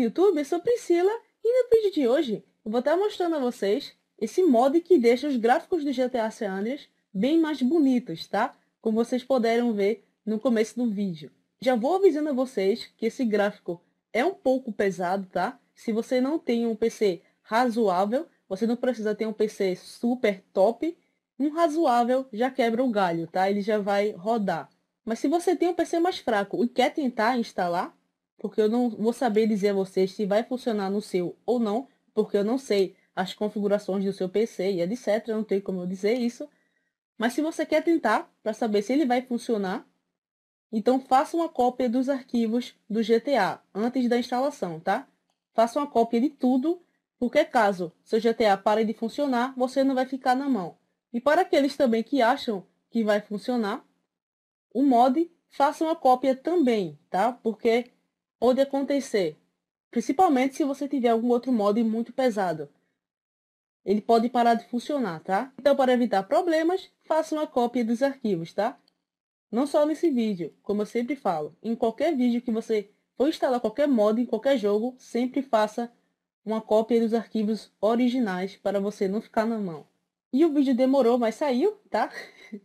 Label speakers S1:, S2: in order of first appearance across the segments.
S1: do YouTube, sou Priscila e no vídeo de hoje eu vou estar mostrando a vocês esse mod que deixa os gráficos do GTA San Andreas bem mais bonitos, tá? Como vocês puderam ver no começo do vídeo. Já vou avisando a vocês que esse gráfico é um pouco pesado, tá? Se você não tem um PC razoável, você não precisa ter um PC super top, um razoável já quebra o galho, tá? Ele já vai rodar. Mas se você tem um PC mais fraco e quer tentar instalar, porque eu não vou saber dizer a vocês se vai funcionar no seu ou não, porque eu não sei as configurações do seu PC e etc. Eu não tenho como eu dizer isso. Mas se você quer tentar para saber se ele vai funcionar, então faça uma cópia dos arquivos do GTA antes da instalação, tá? Faça uma cópia de tudo, porque caso seu GTA pare de funcionar, você não vai ficar na mão. E para aqueles também que acham que vai funcionar, o mod faça uma cópia também, tá? Porque ou de acontecer, principalmente se você tiver algum outro mod muito pesado. Ele pode parar de funcionar, tá? Então, para evitar problemas, faça uma cópia dos arquivos, tá? Não só nesse vídeo, como eu sempre falo, em qualquer vídeo que você for instalar qualquer mod em qualquer jogo, sempre faça uma cópia dos arquivos originais para você não ficar na mão. E o vídeo demorou, mas saiu, tá?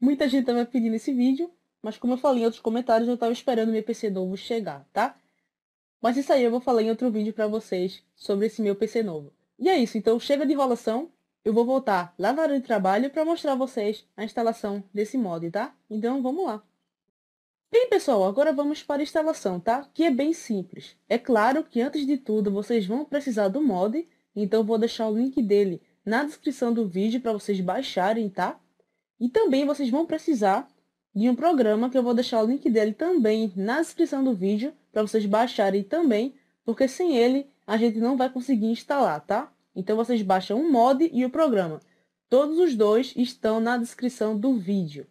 S1: Muita gente estava pedindo esse vídeo, mas como eu falei em outros comentários, eu estava esperando meu PC novo chegar, tá? Mas isso aí eu vou falar em outro vídeo para vocês sobre esse meu PC novo. E é isso, então chega de enrolação. Eu vou voltar lá na área de trabalho para mostrar a vocês a instalação desse mod, tá? Então vamos lá. Bem, pessoal, agora vamos para a instalação, tá? Que é bem simples. É claro que antes de tudo vocês vão precisar do mod, então vou deixar o link dele na descrição do vídeo para vocês baixarem, tá? E também vocês vão precisar de um programa que eu vou deixar o link dele também na descrição do vídeo para vocês baixarem também, porque sem ele a gente não vai conseguir instalar, tá? Então vocês baixam o mod e o programa. Todos os dois estão na descrição do vídeo.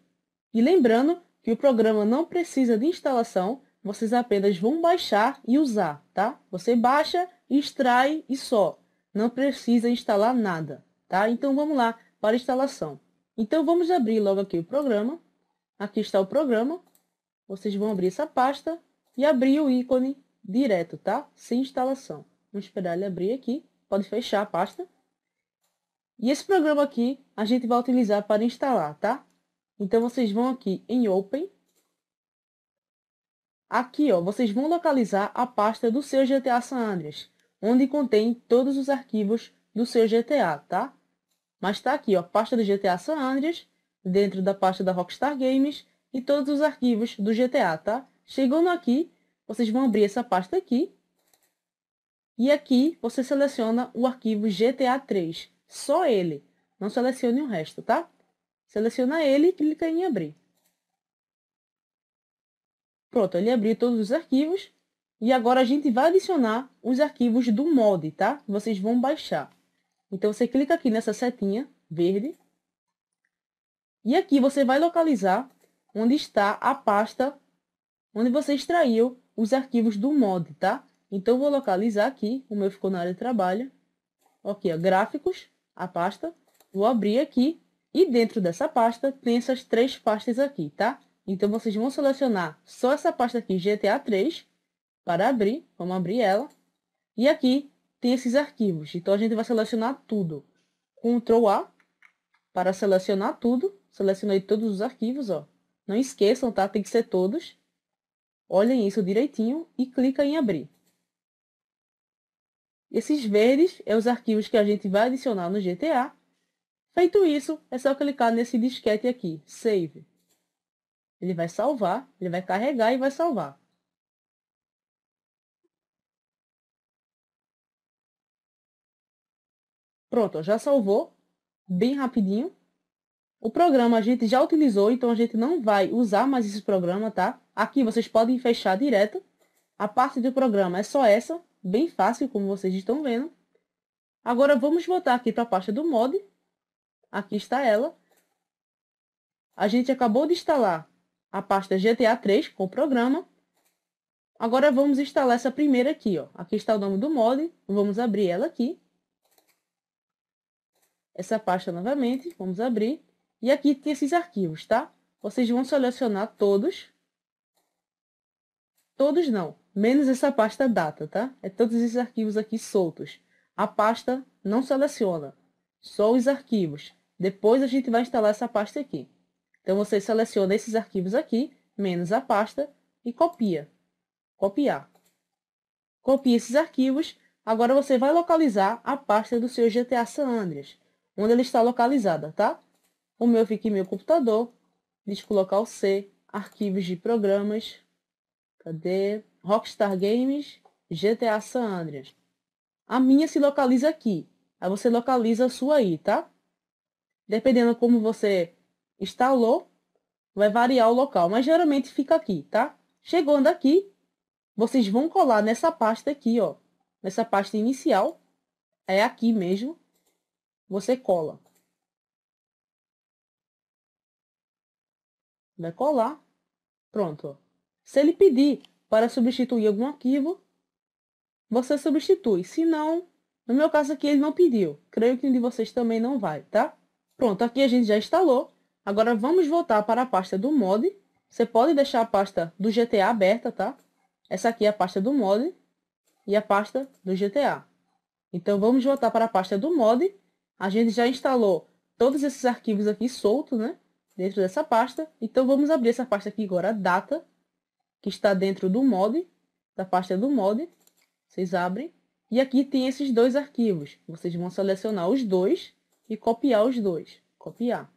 S1: E lembrando que o programa não precisa de instalação, vocês apenas vão baixar e usar, tá? Você baixa, extrai e só. Não precisa instalar nada, tá? Então vamos lá para a instalação. Então vamos abrir logo aqui o programa. Aqui está o programa. Vocês vão abrir essa pasta e abrir o ícone direto, tá? Sem instalação. Vamos esperar ele abrir aqui. Pode fechar a pasta. E esse programa aqui a gente vai utilizar para instalar, tá? Então vocês vão aqui em Open. Aqui, ó, vocês vão localizar a pasta do seu GTA San Andreas, onde contém todos os arquivos do seu GTA, tá? Mas está aqui, ó, pasta do GTA San Andreas, dentro da pasta da Rockstar Games e todos os arquivos do GTA, tá? Chegando aqui, vocês vão abrir essa pasta aqui. E aqui você seleciona o arquivo GTA 3. Só ele. Não selecione o resto, tá? Seleciona ele e clica em abrir. Pronto, ele abriu todos os arquivos. E agora a gente vai adicionar os arquivos do mod, tá? Vocês vão baixar. Então, você clica aqui nessa setinha verde. E aqui você vai localizar onde está a pasta onde você extraiu os arquivos do mod, tá? Então, vou localizar aqui, o meu ficou na área de trabalho. Ok, ó, gráficos, a pasta. Vou abrir aqui e dentro dessa pasta tem essas três pastas aqui, tá? Então, vocês vão selecionar só essa pasta aqui, GTA 3, para abrir. Vamos abrir ela. E aqui tem esses arquivos. Então, a gente vai selecionar tudo. Ctrl A para selecionar tudo. Selecionei todos os arquivos, ó. Não esqueçam, tá? Tem que ser todos. Olhem isso direitinho e clica em abrir. Esses verdes é os arquivos que a gente vai adicionar no GTA. Feito isso, é só clicar nesse disquete aqui, Save. Ele vai salvar, ele vai carregar e vai salvar. Pronto, já salvou, bem rapidinho. O programa a gente já utilizou, então a gente não vai usar mais esse programa, tá? Aqui vocês podem fechar direto. A parte do programa é só essa, bem fácil, como vocês estão vendo. Agora vamos voltar aqui para a pasta do mod. Aqui está ela. A gente acabou de instalar a pasta GTA 3 com o programa. Agora vamos instalar essa primeira aqui, ó. Aqui está o nome do mod. Vamos abrir ela aqui. Essa pasta novamente, vamos abrir. E aqui tem esses arquivos, tá? Vocês vão selecionar todos. Todos não, menos essa pasta data, tá? É todos esses arquivos aqui soltos. A pasta não seleciona, só os arquivos. Depois a gente vai instalar essa pasta aqui. Então, você seleciona esses arquivos aqui, menos a pasta, e copia. Copiar. Copia esses arquivos. Agora, você vai localizar a pasta do seu GTA San Andreas, onde ela está localizada, tá? O meu fica em meu computador. colocar o C. Arquivos de programas. Cadê? Rockstar Games. GTA San Andreas. A minha se localiza aqui. Aí você localiza a sua aí, tá? Dependendo como você instalou, vai variar o local. Mas geralmente fica aqui, tá? Chegando aqui, vocês vão colar nessa pasta aqui, ó. Nessa pasta inicial. É aqui mesmo. Você cola. vai colar. Pronto. Se ele pedir para substituir algum arquivo, você substitui. Se não, no meu caso aqui ele não pediu. Creio que um de vocês também não vai, tá? Pronto, aqui a gente já instalou. Agora vamos voltar para a pasta do mod. Você pode deixar a pasta do GTA aberta, tá? Essa aqui é a pasta do mod e a pasta do GTA. Então vamos voltar para a pasta do mod. A gente já instalou todos esses arquivos aqui soltos, né? dentro dessa pasta. Então vamos abrir essa pasta aqui agora, data, que está dentro do mod, da pasta do mod. Vocês abrem. E aqui tem esses dois arquivos. Vocês vão selecionar os dois e copiar os dois. Copiar.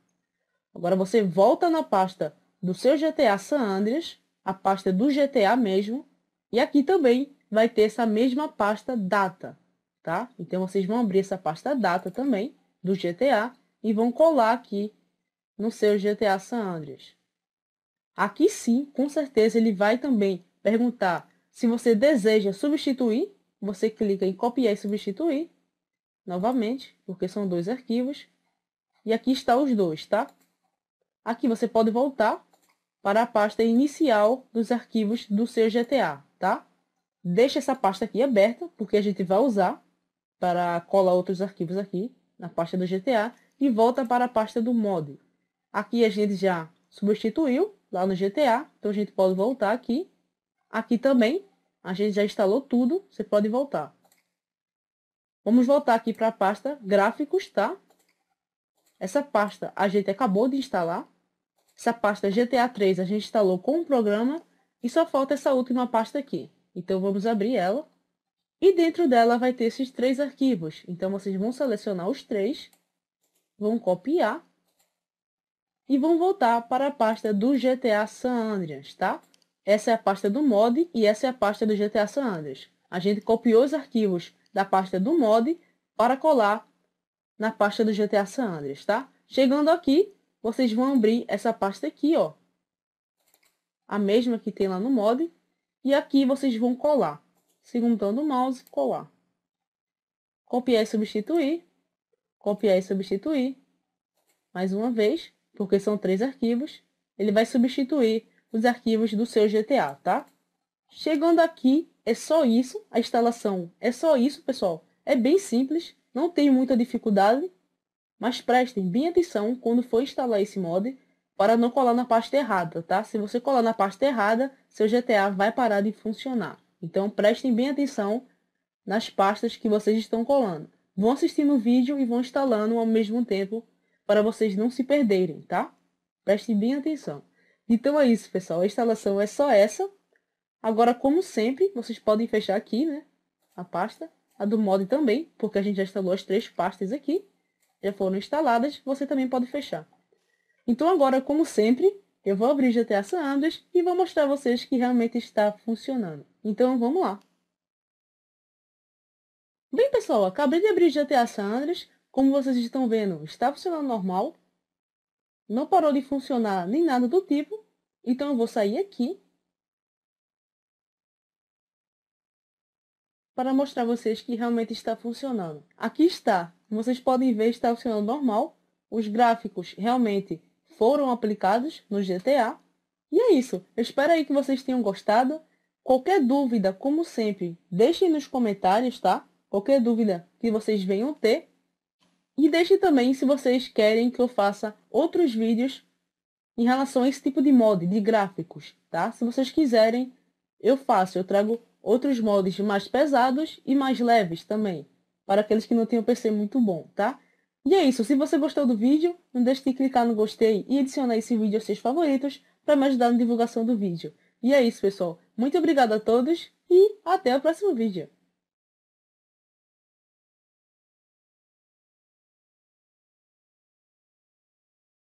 S1: Agora você volta na pasta do seu GTA San Andreas, a pasta do GTA mesmo. E aqui também vai ter essa mesma pasta data, tá? Então vocês vão abrir essa pasta data também do GTA e vão colar aqui no seu GTA San Andreas. Aqui sim, com certeza, ele vai também perguntar se você deseja substituir. Você clica em copiar e substituir. Novamente, porque são dois arquivos. E aqui está os dois, tá? Aqui você pode voltar para a pasta inicial dos arquivos do seu GTA, tá? Deixa essa pasta aqui aberta, porque a gente vai usar para colar outros arquivos aqui na pasta do GTA e volta para a pasta do mod. Aqui a gente já substituiu lá no GTA, então a gente pode voltar aqui. Aqui também, a gente já instalou tudo, você pode voltar. Vamos voltar aqui para a pasta gráficos, tá? Essa pasta a gente acabou de instalar. Essa pasta GTA 3 a gente instalou com o programa e só falta essa última pasta aqui. Então vamos abrir ela. E dentro dela vai ter esses três arquivos. Então vocês vão selecionar os três, vão copiar e vão voltar para a pasta do GTA San Andreas, tá? Essa é a pasta do mod e essa é a pasta do GTA San Andreas. A gente copiou os arquivos da pasta do mod para colar na pasta do GTA San Andreas, tá? Chegando aqui, vocês vão abrir essa pasta aqui, ó. A mesma que tem lá no mod. E aqui vocês vão colar. Segundando o mouse, colar. Copiar e substituir. Copiar e substituir. Mais uma vez porque são três arquivos, ele vai substituir os arquivos do seu GTA, tá? Chegando aqui, é só isso, a instalação é só isso, pessoal. É bem simples, não tem muita dificuldade, mas prestem bem atenção quando for instalar esse mod para não colar na pasta errada, tá? Se você colar na pasta errada, seu GTA vai parar de funcionar. Então, prestem bem atenção nas pastas que vocês estão colando. Vão assistindo o vídeo e vão instalando ao mesmo tempo para vocês não se perderem, tá? Prestem bem atenção. Então é isso, pessoal. A instalação é só essa. Agora, como sempre, vocês podem fechar aqui, né? A pasta. A do mod também, porque a gente já instalou as três pastas aqui. Já foram instaladas, você também pode fechar. Então agora, como sempre, eu vou abrir GTA San Andreas e vou mostrar a vocês que realmente está funcionando. Então vamos lá. Bem pessoal, acabei de abrir GTA San Andreas. Como vocês estão vendo, está funcionando normal. Não parou de funcionar nem nada do tipo. Então eu vou sair aqui. Para mostrar a vocês que realmente está funcionando. Aqui está. Vocês podem ver, está funcionando normal. Os gráficos realmente foram aplicados no GTA. E é isso. Eu espero aí que vocês tenham gostado. Qualquer dúvida, como sempre, deixem nos comentários, tá? Qualquer dúvida que vocês venham ter. E deixe também se vocês querem que eu faça outros vídeos em relação a esse tipo de mod, de gráficos, tá? Se vocês quiserem, eu faço, eu trago outros mods mais pesados e mais leves também, para aqueles que não têm um PC muito bom, tá? E é isso, se você gostou do vídeo, não deixe de clicar no gostei e adicionar esse vídeo aos seus favoritos para me ajudar na divulgação do vídeo. E é isso, pessoal. Muito obrigado a todos e até o próximo vídeo.